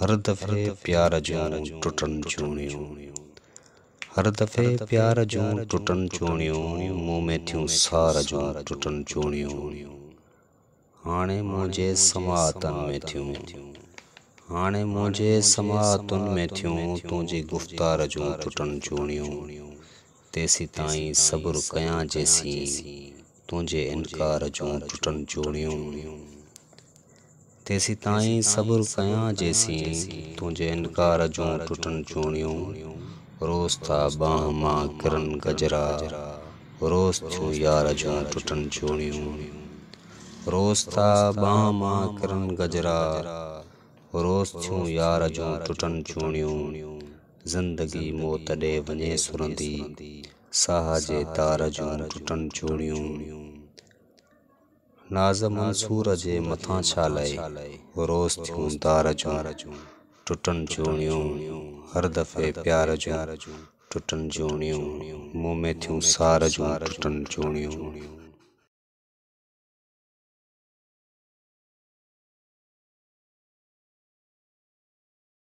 हर दफ़े प्यार जूं टुटनि हर दफ़े प्यार जूं टुटनि चूड़ियूं मूं में थियूं सार जूं टुटनि हाणे मुंहिंजे समातनि में थियूं हाणे मुंहिंजे समातुनि में थियूं तुंहिंजी गुफ़्तार जूं टुटनि चूड़ियूं हुयूं तेसी ताईं सब्रु कयां जेसीं तुंहिंजे इनकार जूं टुटनि चूड़ियूं तेसि ताईं सबुर कया जेसीं तुंहिंजे इनकार जूं टुटनि थियूं यार जूं टुटनि चूड़ियूं ज़िंदगी मौत ॾे वञे सुरंदी साह जे तार जूं टुटनि चूड़ियूं नाज़ منصور सूर जे मथां छा लाई रोज़ थियूं दार ज्वार जूं टुटनि जूड़ियूं جو हर दफ़े प्यार ज्वार जूं سار جو हुयूं